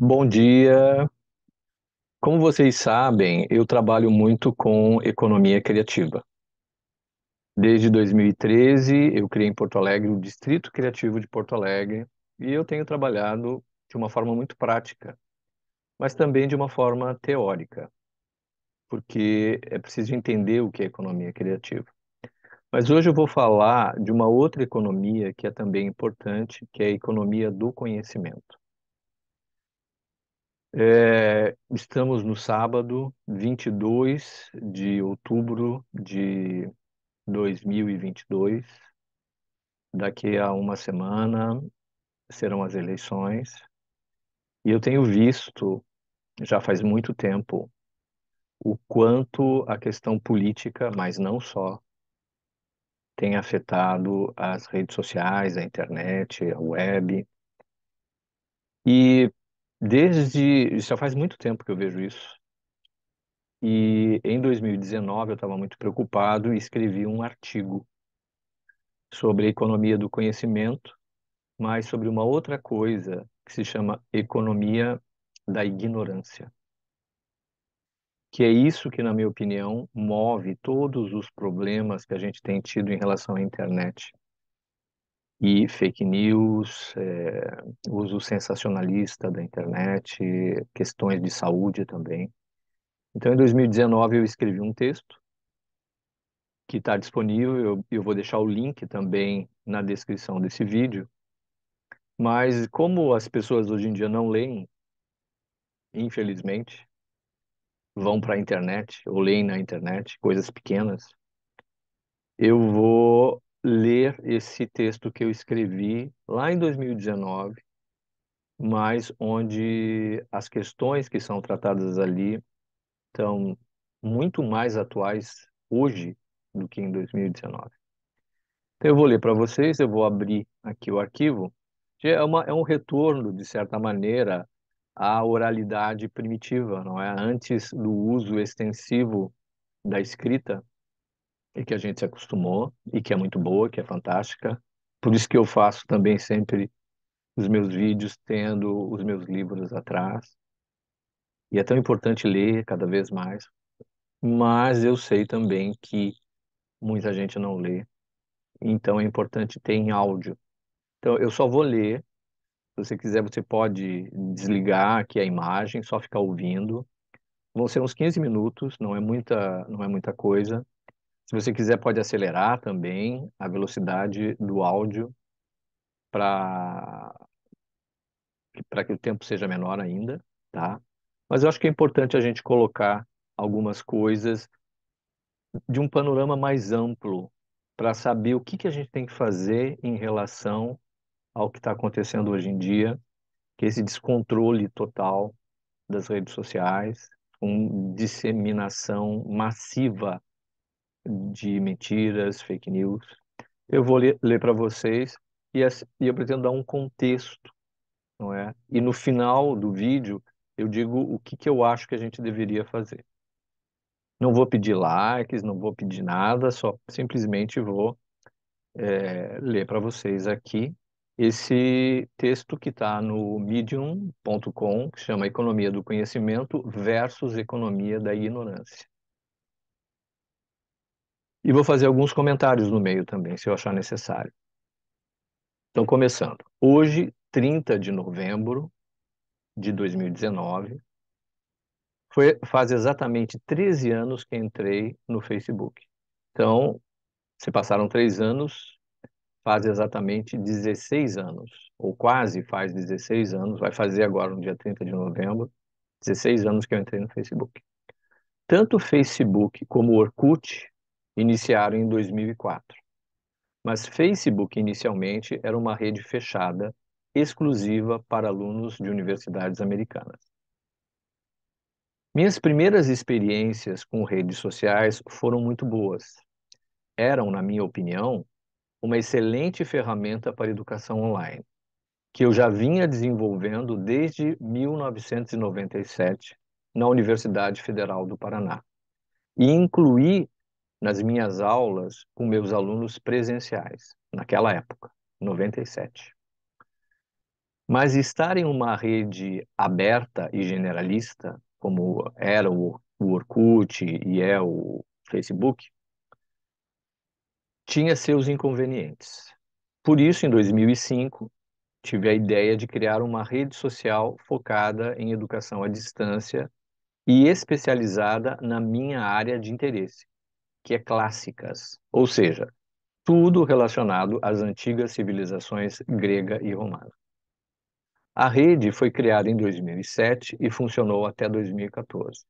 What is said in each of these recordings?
Bom dia. Como vocês sabem, eu trabalho muito com economia criativa. Desde 2013, eu criei em Porto Alegre o Distrito Criativo de Porto Alegre e eu tenho trabalhado de uma forma muito prática, mas também de uma forma teórica, porque é preciso entender o que é economia criativa. Mas hoje eu vou falar de uma outra economia que é também importante, que é a economia do conhecimento. É, estamos no sábado 22 de outubro de 2022. Daqui a uma semana serão as eleições. E eu tenho visto, já faz muito tempo, o quanto a questão política, mas não só, tem afetado as redes sociais, a internet, a web. E Desde. Já faz muito tempo que eu vejo isso. E em 2019 eu estava muito preocupado e escrevi um artigo sobre a economia do conhecimento, mas sobre uma outra coisa que se chama economia da ignorância. Que é isso que, na minha opinião, move todos os problemas que a gente tem tido em relação à internet e fake news, é, uso sensacionalista da internet, questões de saúde também. Então, em 2019, eu escrevi um texto que está disponível, eu, eu vou deixar o link também na descrição desse vídeo. Mas, como as pessoas hoje em dia não leem, infelizmente, vão para a internet ou leem na internet coisas pequenas, eu vou ler esse texto que eu escrevi lá em 2019, mas onde as questões que são tratadas ali estão muito mais atuais hoje do que em 2019. Então, eu vou ler para vocês, eu vou abrir aqui o arquivo. É, uma, é um retorno, de certa maneira, à oralidade primitiva, não é? Antes do uso extensivo da escrita, e que a gente se acostumou e que é muito boa, que é fantástica. Por isso que eu faço também sempre os meus vídeos tendo os meus livros atrás. E é tão importante ler cada vez mais. Mas eu sei também que muita gente não lê. Então é importante ter em áudio. Então eu só vou ler. Se você quiser, você pode desligar aqui a imagem, só ficar ouvindo. Vão ser uns 15 minutos, não é muita, não é muita coisa. Se você quiser, pode acelerar também a velocidade do áudio para para que o tempo seja menor ainda, tá? Mas eu acho que é importante a gente colocar algumas coisas de um panorama mais amplo para saber o que, que a gente tem que fazer em relação ao que está acontecendo hoje em dia, que é esse descontrole total das redes sociais, com disseminação massiva de mentiras, fake news. Eu vou ler, ler para vocês e, assim, e eu pretendo dar um contexto, não é? E no final do vídeo eu digo o que, que eu acho que a gente deveria fazer. Não vou pedir likes, não vou pedir nada, só simplesmente vou é, ler para vocês aqui esse texto que está no medium.com, que chama Economia do Conhecimento versus Economia da Ignorância. E vou fazer alguns comentários no meio também, se eu achar necessário. Então, começando. Hoje, 30 de novembro de 2019, foi, faz exatamente 13 anos que entrei no Facebook. Então, se passaram três anos, faz exatamente 16 anos, ou quase faz 16 anos, vai fazer agora no dia 30 de novembro, 16 anos que eu entrei no Facebook. Tanto o Facebook como o Orkut iniciaram em 2004. Mas Facebook inicialmente era uma rede fechada, exclusiva para alunos de universidades americanas. Minhas primeiras experiências com redes sociais foram muito boas. Eram, na minha opinião, uma excelente ferramenta para educação online, que eu já vinha desenvolvendo desde 1997 na Universidade Federal do Paraná, e incluí nas minhas aulas com meus alunos presenciais, naquela época, 97. Mas estar em uma rede aberta e generalista, como era o, Orkut e é o Facebook, tinha seus inconvenientes. Por isso, em 2005, tive a ideia de criar uma rede social focada em educação à distância e especializada na minha área de interesse, que é clássicas, ou seja, tudo relacionado às antigas civilizações grega e romana. A rede foi criada em 2007 e funcionou até 2014.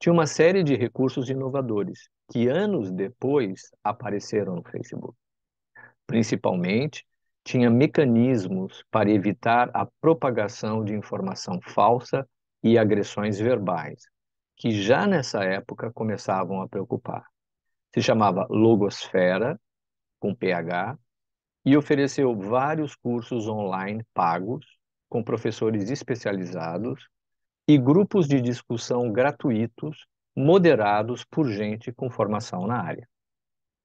Tinha uma série de recursos inovadores que anos depois apareceram no Facebook. Principalmente, tinha mecanismos para evitar a propagação de informação falsa e agressões verbais, que já nessa época começavam a preocupar se chamava Logosfera, com PH, e ofereceu vários cursos online pagos, com professores especializados e grupos de discussão gratuitos, moderados por gente com formação na área.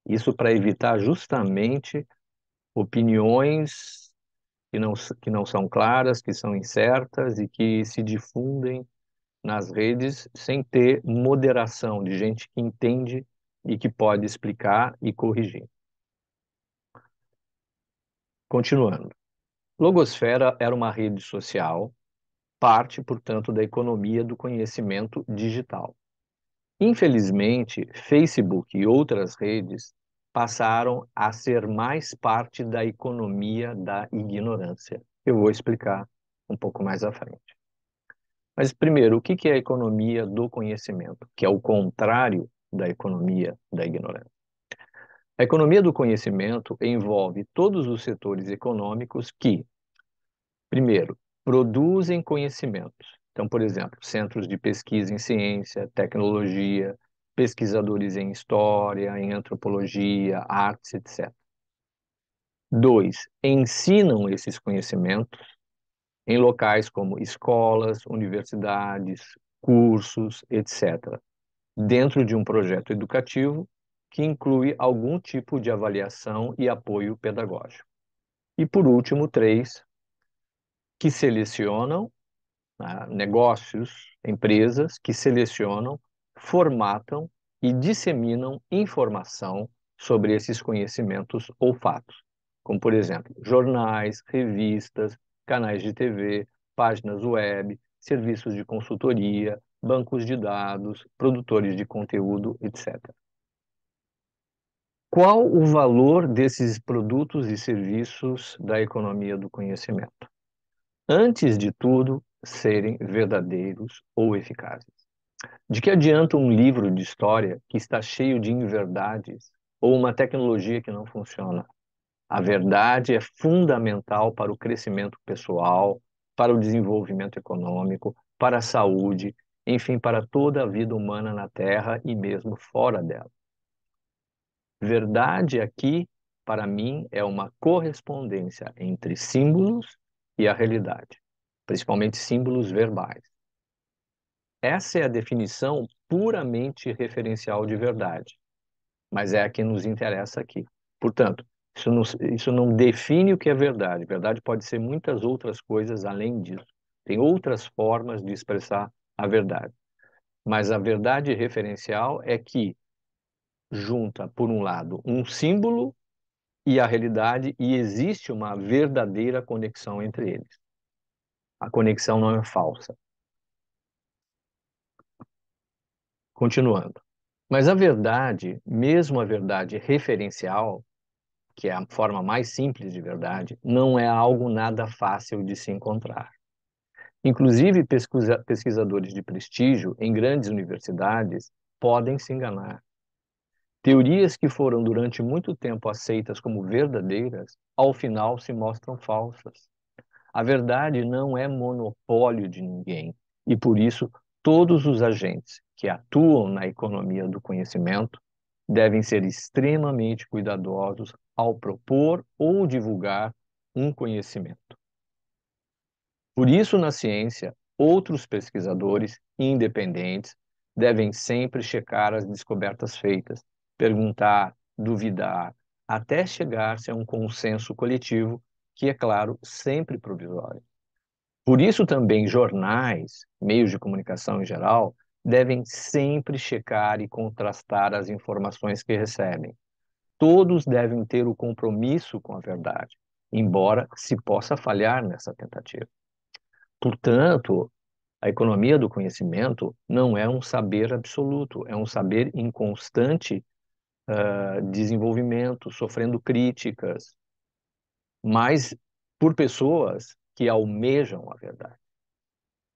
Isso para evitar justamente opiniões que não, que não são claras, que são incertas e que se difundem nas redes sem ter moderação de gente que entende e que pode explicar e corrigir. Continuando. Logosfera era uma rede social, parte, portanto, da economia do conhecimento digital. Infelizmente, Facebook e outras redes passaram a ser mais parte da economia da ignorância. Eu vou explicar um pouco mais à frente. Mas, primeiro, o que é a economia do conhecimento? Que é o contrário da economia da ignorância. A economia do conhecimento envolve todos os setores econômicos que, primeiro, produzem conhecimentos. Então, por exemplo, centros de pesquisa em ciência, tecnologia, pesquisadores em história, em antropologia, artes, etc. Dois, ensinam esses conhecimentos em locais como escolas, universidades, cursos, etc dentro de um projeto educativo que inclui algum tipo de avaliação e apoio pedagógico. E, por último, três, que selecionam né, negócios, empresas que selecionam, formatam e disseminam informação sobre esses conhecimentos ou fatos, como, por exemplo, jornais, revistas, canais de TV, páginas web, serviços de consultoria, bancos de dados, produtores de conteúdo, etc. Qual o valor desses produtos e serviços da economia do conhecimento? Antes de tudo, serem verdadeiros ou eficazes. De que adianta um livro de história que está cheio de inverdades ou uma tecnologia que não funciona? A verdade é fundamental para o crescimento pessoal, para o desenvolvimento econômico, para a saúde enfim, para toda a vida humana na Terra e mesmo fora dela. Verdade aqui, é para mim, é uma correspondência entre símbolos e a realidade, principalmente símbolos verbais. Essa é a definição puramente referencial de verdade, mas é a que nos interessa aqui. Portanto, isso não, isso não define o que é verdade. Verdade pode ser muitas outras coisas além disso. Tem outras formas de expressar a verdade. Mas a verdade referencial é que junta, por um lado, um símbolo e a realidade, e existe uma verdadeira conexão entre eles. A conexão não é falsa. Continuando. Mas a verdade, mesmo a verdade referencial, que é a forma mais simples de verdade, não é algo nada fácil de se encontrar. Inclusive, pesquisa, pesquisadores de prestígio em grandes universidades podem se enganar. Teorias que foram durante muito tempo aceitas como verdadeiras, ao final se mostram falsas. A verdade não é monopólio de ninguém e, por isso, todos os agentes que atuam na economia do conhecimento devem ser extremamente cuidadosos ao propor ou divulgar um conhecimento. Por isso, na ciência, outros pesquisadores independentes devem sempre checar as descobertas feitas, perguntar, duvidar, até chegar-se a é um consenso coletivo, que é claro, sempre provisório. Por isso também jornais, meios de comunicação em geral, devem sempre checar e contrastar as informações que recebem. Todos devem ter o compromisso com a verdade, embora se possa falhar nessa tentativa. Portanto, a economia do conhecimento não é um saber absoluto, é um saber em constante uh, desenvolvimento, sofrendo críticas, mas por pessoas que almejam a verdade.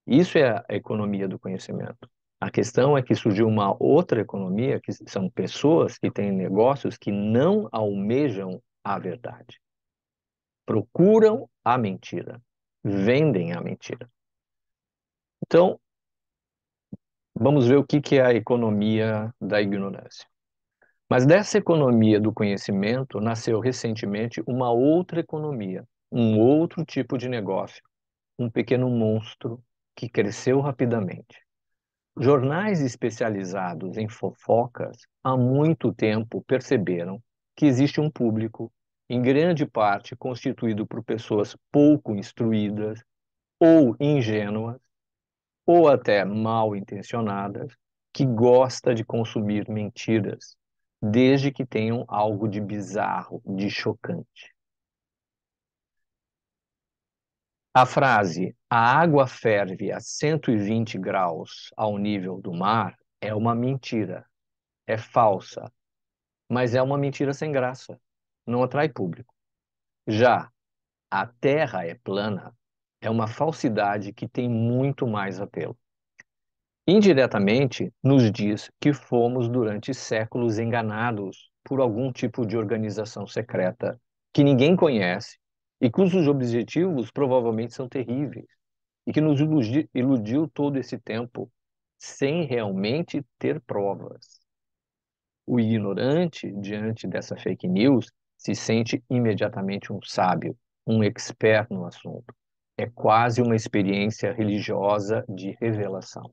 Isso é a economia do conhecimento. A questão é que surgiu uma outra economia, que são pessoas que têm negócios que não almejam a verdade. Procuram a mentira, vendem a mentira. Então, vamos ver o que, é a economia da ignorância. Mas dessa economia do conhecimento nasceu recentemente uma outra economia, um outro tipo de negócio, um pequeno monstro que cresceu rapidamente. Jornais especializados em fofocas há muito tempo perceberam que existe um público em grande parte constituído por pessoas pouco instruídas ou ingênuas ou até mal intencionadas que gosta de consumir mentiras, desde que tenham algo de bizarro, de chocante. A frase a água ferve a 120 graus ao nível do mar é uma mentira, é falsa, mas é uma mentira sem graça não atrai público. Já a Terra é plana é uma falsidade que tem muito mais apelo. Indiretamente, nos diz que fomos durante séculos enganados por algum tipo de organização secreta que ninguém conhece e cujos objetivos provavelmente são terríveis e que nos iludiu, iludiu todo esse tempo sem realmente ter provas. O ignorante, diante dessa fake news, se sente imediatamente um sábio, um expert no assunto. É quase uma experiência religiosa de revelação.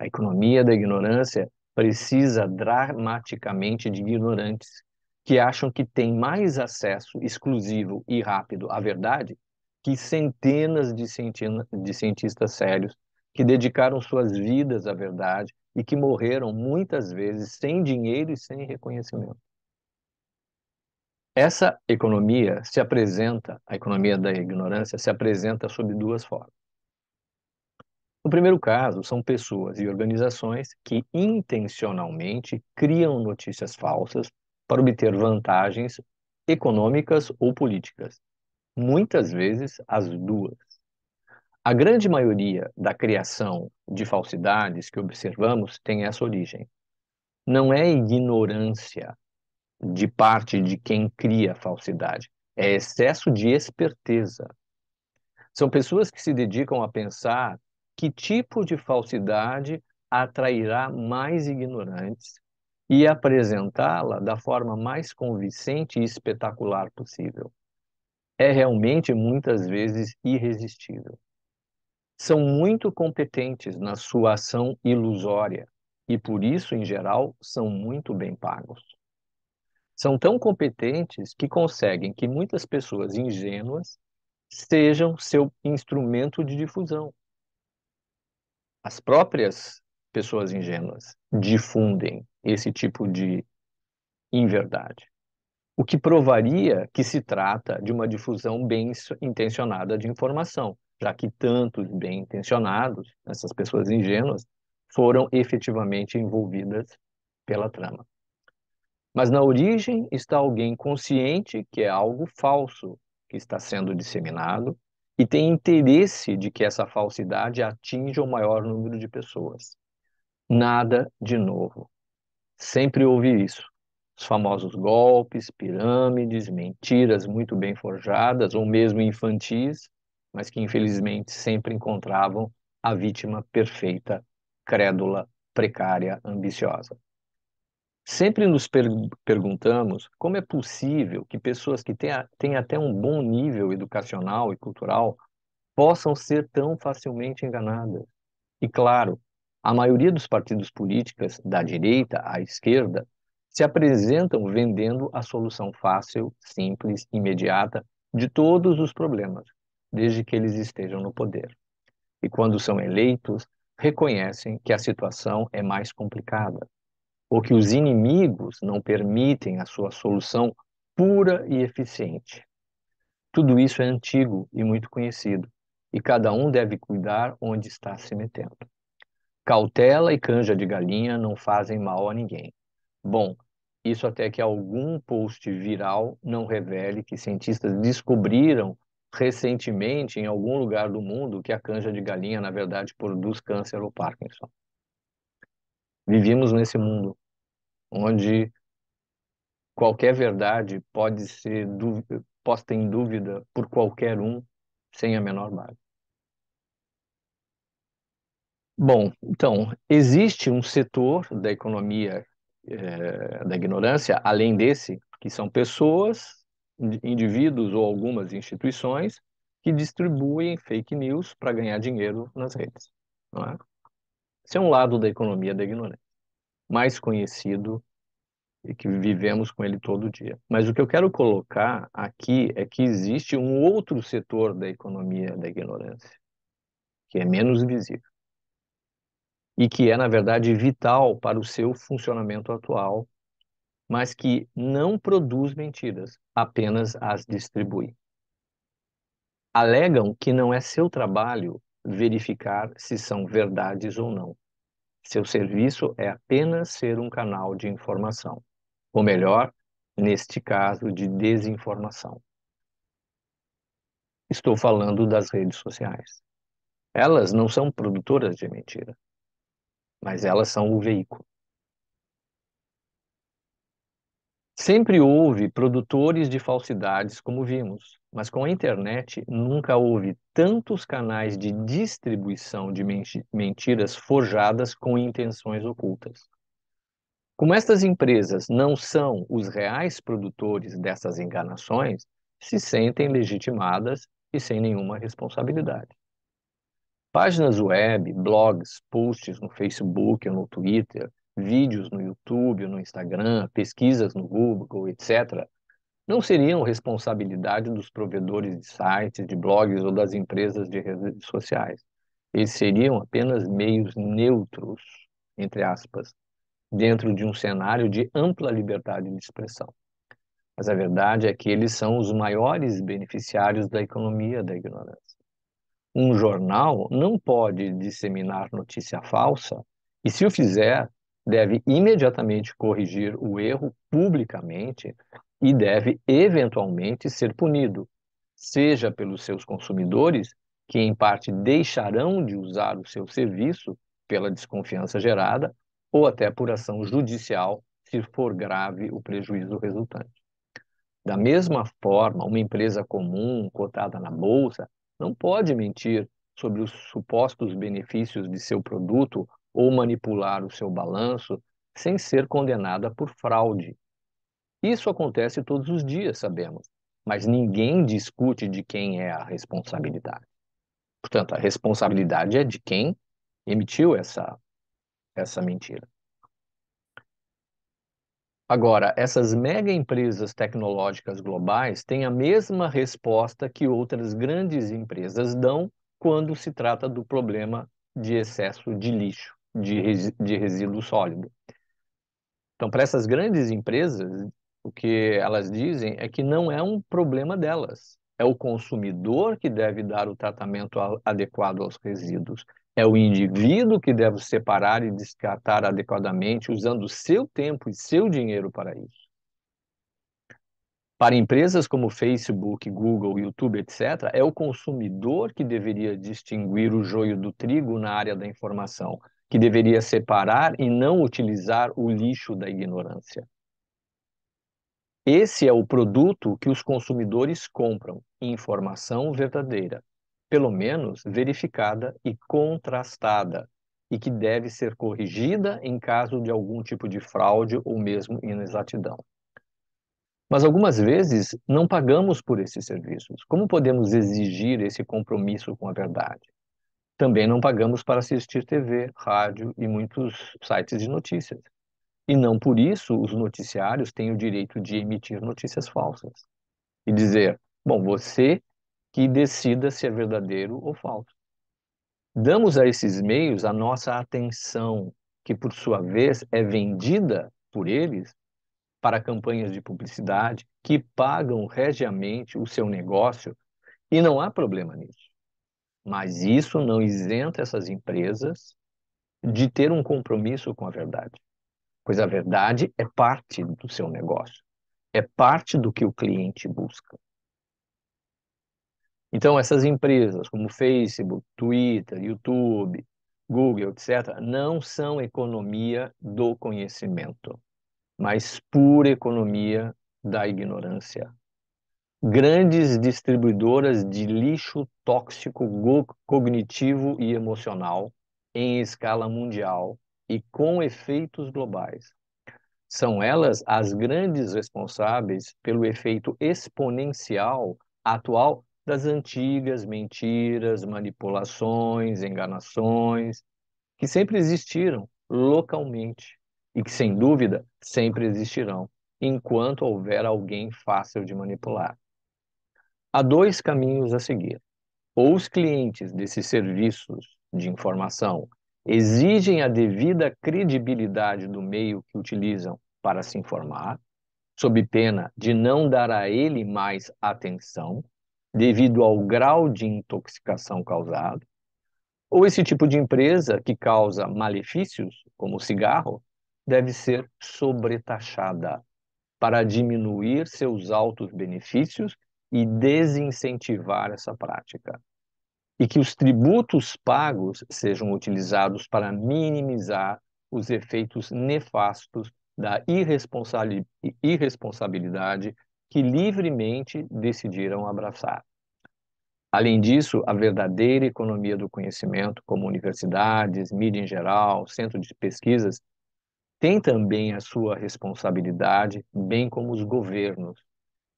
A economia da ignorância precisa dramaticamente de ignorantes que acham que têm mais acesso exclusivo e rápido à verdade que centenas de, centena, de cientistas sérios que dedicaram suas vidas à verdade e que morreram muitas vezes sem dinheiro e sem reconhecimento. Essa economia se apresenta, a economia uhum. da ignorância se apresenta sob duas formas. No primeiro caso, são pessoas e organizações que intencionalmente criam notícias falsas para obter vantagens econômicas ou políticas, muitas vezes as duas. A grande maioria da criação de falsidades que observamos tem essa origem. Não é ignorância, de parte de quem cria a falsidade. É excesso de esperteza. São pessoas que se dedicam a pensar que tipo de falsidade atrairá mais ignorantes e apresentá-la da forma mais convincente e espetacular possível. É realmente muitas vezes irresistível. São muito competentes na sua ação ilusória e por isso, em geral, são muito bem pagos são tão competentes que conseguem que muitas pessoas ingênuas sejam seu instrumento de difusão. As próprias pessoas ingênuas difundem esse tipo de inverdade, o que provaria que se trata de uma difusão bem intencionada de informação, já que tantos bem intencionados, essas pessoas ingênuas, foram efetivamente envolvidas pela trama. Mas na origem está alguém consciente que é algo falso que está sendo disseminado e tem interesse de que essa falsidade atinja o maior número de pessoas. Nada de novo. Sempre houve isso. Os famosos golpes, pirâmides, mentiras muito bem forjadas ou mesmo infantis, mas que infelizmente sempre encontravam a vítima perfeita, crédula, precária, ambiciosa. Sempre nos per perguntamos como é possível que pessoas que têm até um bom nível educacional e cultural possam ser tão facilmente enganadas. E claro, a maioria dos partidos políticos, da direita à esquerda, se apresentam vendendo a solução fácil, simples, imediata de todos os problemas, desde que eles estejam no poder. E quando são eleitos, reconhecem que a situação é mais complicada ou que os inimigos não permitem a sua solução pura e eficiente. Tudo isso é antigo e muito conhecido, e cada um deve cuidar onde está se metendo. Cautela e canja de galinha não fazem mal a ninguém. Bom, isso até que algum post viral não revele que cientistas descobriram recentemente em algum lugar do mundo que a canja de galinha, na verdade, produz câncer ou Parkinson. Vivemos nesse mundo onde qualquer verdade pode ser dúvida, posta em dúvida por qualquer um sem a menor base. Bom, então, existe um setor da economia é, da ignorância, além desse, que são pessoas, indivíduos ou algumas instituições que distribuem fake news para ganhar dinheiro nas redes. não É? Esse é um lado da economia da ignorância, mais conhecido e que vivemos com ele todo dia. Mas o que eu quero colocar aqui é que existe um outro setor da economia da ignorância, que é menos visível e que é, na verdade, vital para o seu funcionamento atual, mas que não produz mentiras, apenas as distribui. Alegam que não é seu trabalho verificar se são verdades ou não. Seu serviço é apenas ser um canal de informação, ou melhor, neste caso, de desinformação. Estou falando das redes sociais. Elas não são produtoras de mentira, mas elas são o veículo. Sempre houve produtores de falsidades, como vimos, mas com a internet, nunca houve tantos canais de distribuição de mentiras forjadas com intenções ocultas. Como estas empresas não são os reais produtores dessas enganações, se sentem legitimadas e sem nenhuma responsabilidade. Páginas web, blogs, posts no Facebook ou no Twitter, vídeos no YouTube ou no Instagram, pesquisas no Google, etc., não seriam responsabilidade dos provedores de sites, de blogs ou das empresas de redes sociais. Eles seriam apenas meios neutros, entre aspas, dentro de um cenário de ampla liberdade de expressão. Mas a verdade é que eles são os maiores beneficiários da economia da ignorância. Um jornal não pode disseminar notícia falsa e, se o fizer, deve imediatamente corrigir o erro publicamente e deve eventualmente ser punido, seja pelos seus consumidores, que em parte deixarão de usar o seu serviço pela desconfiança gerada, ou até por ação judicial, se for grave o prejuízo resultante. Da mesma forma, uma empresa comum cotada na bolsa não pode mentir sobre os supostos benefícios de seu produto ou manipular o seu balanço sem ser condenada por fraude, isso acontece todos os dias, sabemos, mas ninguém discute de quem é a responsabilidade. Portanto, a responsabilidade é de quem emitiu essa, essa mentira. Agora, essas mega empresas tecnológicas globais têm a mesma resposta que outras grandes empresas dão quando se trata do problema de excesso de lixo, de, de resíduo sólido. Então, para essas grandes empresas, o que elas dizem é que não é um problema delas. É o consumidor que deve dar o tratamento adequado aos resíduos. É o indivíduo que deve separar e descartar adequadamente, usando seu tempo e seu dinheiro para isso. Para empresas como Facebook, Google, YouTube, etc., é o consumidor que deveria distinguir o joio do trigo na área da informação, que deveria separar e não utilizar o lixo da ignorância. Esse é o produto que os consumidores compram, informação verdadeira, pelo menos verificada e contrastada, e que deve ser corrigida em caso de algum tipo de fraude ou mesmo inexatidão. Mas algumas vezes não pagamos por esses serviços. Como podemos exigir esse compromisso com a verdade? Também não pagamos para assistir TV, rádio e muitos sites de notícias. E não por isso os noticiários têm o direito de emitir notícias falsas e dizer, bom, você que decida se é verdadeiro ou falso. Damos a esses meios a nossa atenção, que por sua vez é vendida por eles para campanhas de publicidade que pagam regiamente o seu negócio e não há problema nisso. Mas isso não isenta essas empresas de ter um compromisso com a verdade pois a verdade é parte do seu negócio, é parte do que o cliente busca. Então, essas empresas como Facebook, Twitter, YouTube, Google, etc., não são economia do conhecimento, mas pura economia da ignorância. Grandes distribuidoras de lixo tóxico cognitivo e emocional em escala mundial e com efeitos globais. São elas as grandes responsáveis pelo efeito exponencial atual das antigas mentiras, manipulações, enganações, que sempre existiram localmente e que, sem dúvida, sempre existirão, enquanto houver alguém fácil de manipular. Há dois caminhos a seguir. Ou os clientes desses serviços de informação exigem a devida credibilidade do meio que utilizam para se informar, sob pena de não dar a ele mais atenção, devido ao grau de intoxicação causado, ou esse tipo de empresa que causa malefícios, como o cigarro, deve ser sobretaxada para diminuir seus altos benefícios e desincentivar essa prática e que os tributos pagos sejam utilizados para minimizar os efeitos nefastos da irresponsabilidade que livremente decidiram abraçar. Além disso, a verdadeira economia do conhecimento, como universidades, mídia em geral, centros de pesquisas, tem também a sua responsabilidade, bem como os governos,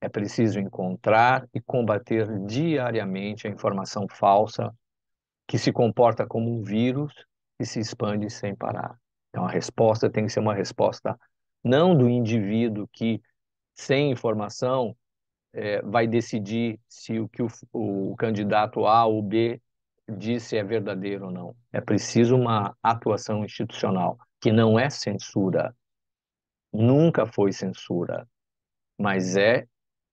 é preciso encontrar e combater diariamente a informação falsa que se comporta como um vírus e se expande sem parar. Então, a resposta tem que ser uma resposta não do indivíduo que, sem informação, é, vai decidir se o que o, o candidato A ou B disse é verdadeiro ou não. É preciso uma atuação institucional, que não é censura. Nunca foi censura, mas é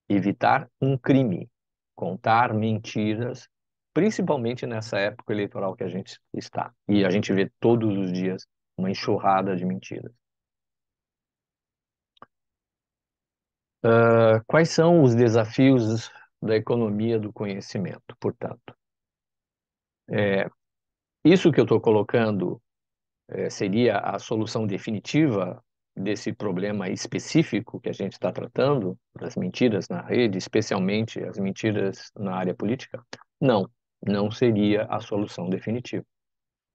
evitar um crime, contar mentiras, principalmente nessa época eleitoral que a gente está. E a gente vê todos os dias uma enxurrada de mentiras. Uh, quais são os desafios da economia do conhecimento, portanto? É, isso que eu estou colocando é, seria a solução definitiva desse problema específico que a gente está tratando, das mentiras na rede, especialmente as mentiras na área política? Não, não seria a solução definitiva.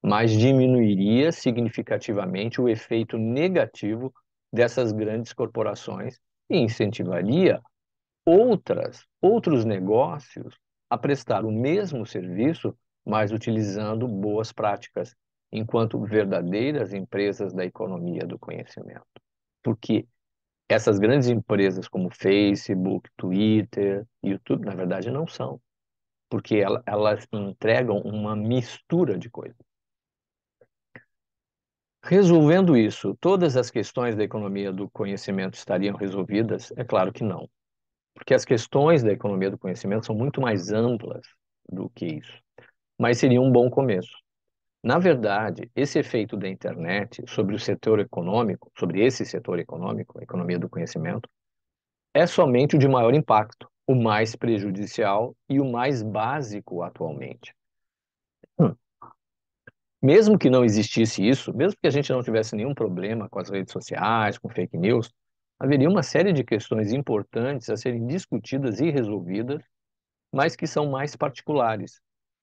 Mas diminuiria significativamente o efeito negativo dessas grandes corporações e incentivaria outras, outros negócios a prestar o mesmo serviço, mas utilizando boas práticas enquanto verdadeiras empresas da economia do conhecimento. Porque essas grandes empresas como Facebook, Twitter, YouTube, na verdade, não são. Porque elas entregam uma mistura de coisas. Resolvendo isso, todas as questões da economia do conhecimento estariam resolvidas? É claro que não. Porque as questões da economia do conhecimento são muito mais amplas do que isso. Mas seria um bom começo. Na verdade, esse efeito da internet sobre o setor econômico, sobre esse setor econômico, a economia do conhecimento, é somente o de maior impacto, o mais prejudicial e o mais básico atualmente. Hum. Mesmo que não existisse isso, mesmo que a gente não tivesse nenhum problema com as redes sociais, com fake news, haveria uma série de questões importantes a serem discutidas e resolvidas, mas que são mais particulares,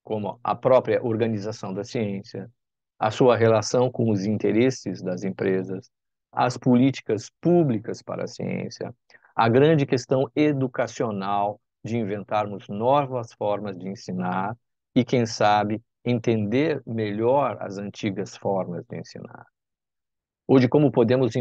como a própria organização da ciência, a sua relação com os interesses das empresas, as políticas públicas para a ciência, a grande questão educacional de inventarmos novas formas de ensinar e, quem sabe, entender melhor as antigas formas de ensinar. Ou de como podemos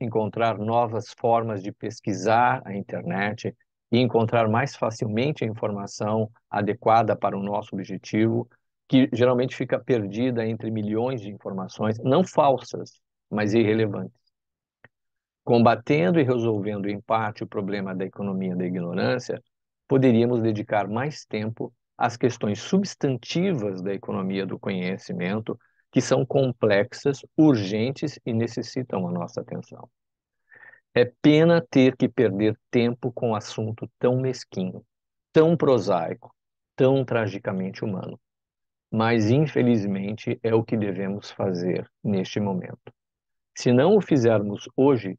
encontrar novas formas de pesquisar a internet e encontrar mais facilmente a informação adequada para o nosso objetivo, que geralmente fica perdida entre milhões de informações, não falsas, mas irrelevantes. Combatendo e resolvendo em parte o problema da economia da ignorância, poderíamos dedicar mais tempo às questões substantivas da economia do conhecimento, que são complexas, urgentes e necessitam a nossa atenção. É pena ter que perder tempo com um assunto tão mesquinho, tão prosaico, tão tragicamente humano. Mas, infelizmente, é o que devemos fazer neste momento. Se não o fizermos hoje,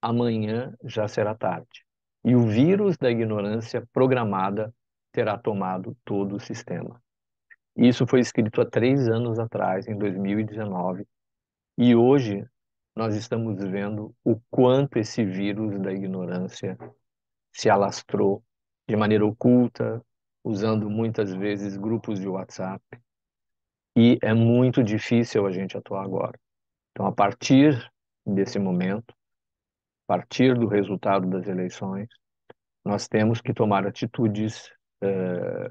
amanhã já será tarde. E o vírus da ignorância programada terá tomado todo o sistema. Isso foi escrito há três anos atrás, em 2019, e hoje nós estamos vendo o quanto esse vírus da ignorância se alastrou de maneira oculta, usando muitas vezes grupos de WhatsApp. E é muito difícil a gente atuar agora. Então, a partir desse momento, a partir do resultado das eleições, nós temos que tomar atitudes eh,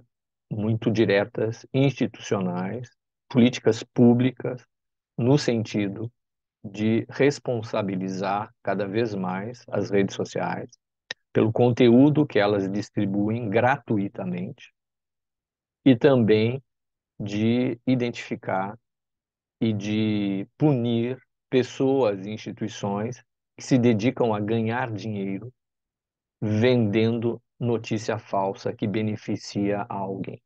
muito diretas, institucionais, políticas públicas, no sentido de responsabilizar cada vez mais as redes sociais pelo conteúdo que elas distribuem gratuitamente e também de identificar e de punir pessoas e instituições que se dedicam a ganhar dinheiro vendendo notícia falsa que beneficia alguém.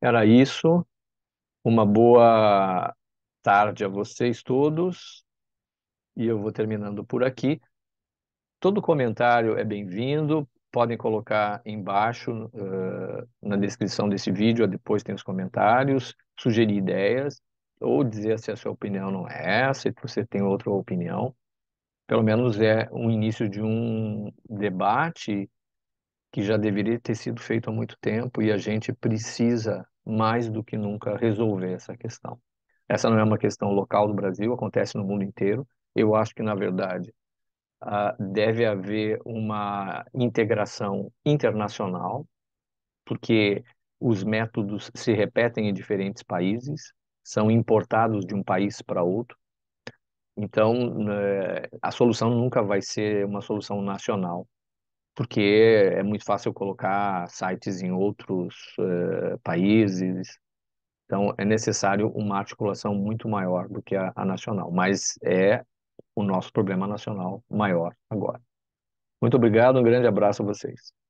Era isso uma boa tarde a vocês todos e eu vou terminando por aqui. Todo comentário é bem-vindo, podem colocar embaixo uh, na descrição desse vídeo, depois tem os comentários, sugerir ideias ou dizer se a sua opinião não é essa, se você tem outra opinião. Pelo menos é um início de um debate que já deveria ter sido feito há muito tempo e a gente precisa mais do que nunca resolver essa questão. Essa não é uma questão local do Brasil, acontece no mundo inteiro. Eu acho que, na verdade, ah, deve haver uma integração internacional, porque os métodos se repetem em diferentes países, são importados de um país para outro. Então, né, a solução nunca vai ser uma solução nacional, porque é muito fácil colocar sites em outros uh, países, então, é necessário uma articulação muito maior do que a, a nacional, mas é o nosso problema nacional maior agora. Muito obrigado, um grande abraço a vocês.